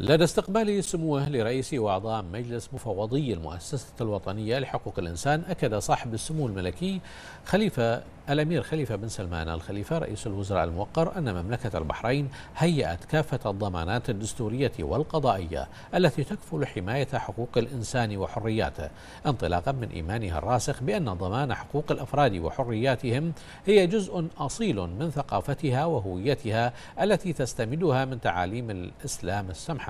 لدى استقبال سموه لرئيس وأعضاء مجلس مفوضي المؤسسة الوطنية لحقوق الإنسان أكد صاحب السمو الملكي خليفة الأمير خليفة بن سلمان الخليفة رئيس الوزراء الموقر أن مملكة البحرين هيأت كافة الضمانات الدستورية والقضائية التي تكفل حماية حقوق الإنسان وحرياته انطلاقا من إيمانها الراسخ بأن ضمان حقوق الأفراد وحرياتهم هي جزء أصيل من ثقافتها وهويتها التي تستمدها من تعاليم الإسلام السمحة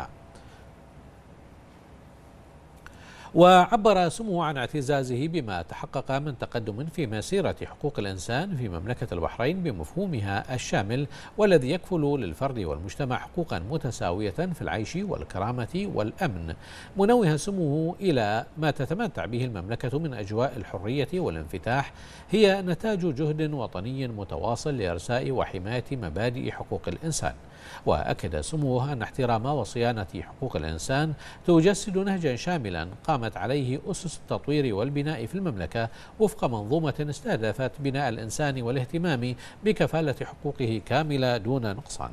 وعبر سمو عن اعتزازه بما تحقق من تقدم في مسيرة حقوق الإنسان في مملكة البحرين بمفهومها الشامل والذي يكفل للفرد والمجتمع حقوقا متساوية في العيش والكرامة والأمن منوها سموه إلى ما تتمتع به المملكة من أجواء الحرية والانفتاح هي نتاج جهد وطني متواصل لإرساء وحماية مبادئ حقوق الإنسان وأكد سموه أن احترام وصيانة حقوق الإنسان تجسد نهجا شاملا قام قامت عليه أسس التطوير والبناء في المملكة وفق منظومة استهدفت بناء الإنسان والاهتمام بكفالة حقوقه كاملة دون نقصان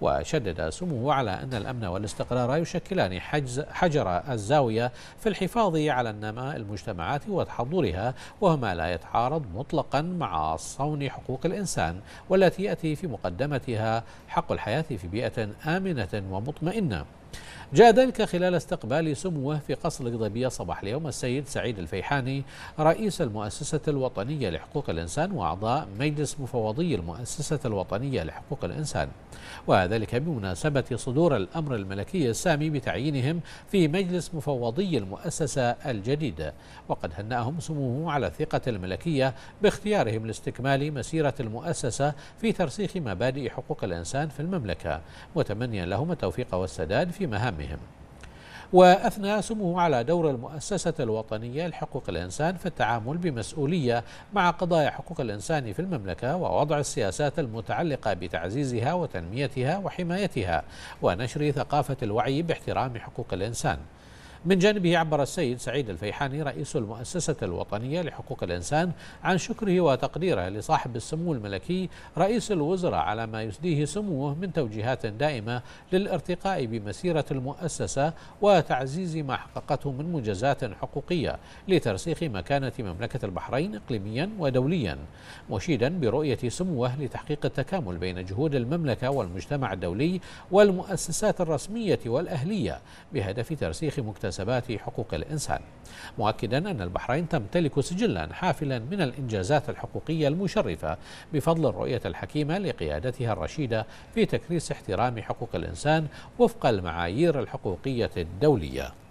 وشدد سموه على أن الأمن والاستقرار يشكلان حجز حجر الزاوية في الحفاظ على النماء المجتمعات وتحضرها وهما لا يتعارض مطلقا مع صون حقوق الإنسان والتي يأتي في مقدمتها حق الحياة في بيئة آمنة ومطمئنة جاء ذلك خلال استقبال سموه في قصر القضيبية صباح اليوم السيد سعيد الفيحاني رئيس المؤسسة الوطنية لحقوق الإنسان وأعضاء مجلس مفوضي المؤسسة الوطنية لحقوق الإنسان وذلك بمناسبة صدور الأمر الملكي السامي بتعيينهم في مجلس مفوضي المؤسسة الجديدة وقد هنأهم سموه على الثقة الملكية باختيارهم لاستكمال مسيرة المؤسسة في ترسيخ مبادئ حقوق الإنسان في المملكة وتمنيا لهم التوفيق والسداد في في مهامهم وأثنى سمه على دور المؤسسة الوطنية لحقوق الإنسان في التعامل بمسؤولية مع قضايا حقوق الإنسان في المملكة ووضع السياسات المتعلقة بتعزيزها وتنميتها وحمايتها ونشر ثقافة الوعي باحترام حقوق الإنسان من جانبه عبر السيد سعيد الفيحاني رئيس المؤسسة الوطنية لحقوق الإنسان عن شكره وتقديره لصاحب السمو الملكي رئيس الوزراء على ما يسديه سموه من توجيهات دائمة للارتقاء بمسيرة المؤسسة وتعزيز ما حققته من مجازات حقوقية لترسيخ مكانة مملكة البحرين إقليميا ودوليا مشيدا برؤية سموه لتحقيق التكامل بين جهود المملكة والمجتمع الدولي والمؤسسات الرسمية والأهلية بهدف ترسيخ مكتسبات مناسبات حقوق الإنسان مؤكدا أن البحرين تمتلك سجلا حافلا من الإنجازات الحقوقية المشرفة بفضل الرؤية الحكيمة لقيادتها الرشيدة في تكريس احترام حقوق الإنسان وفق المعايير الحقوقية الدولية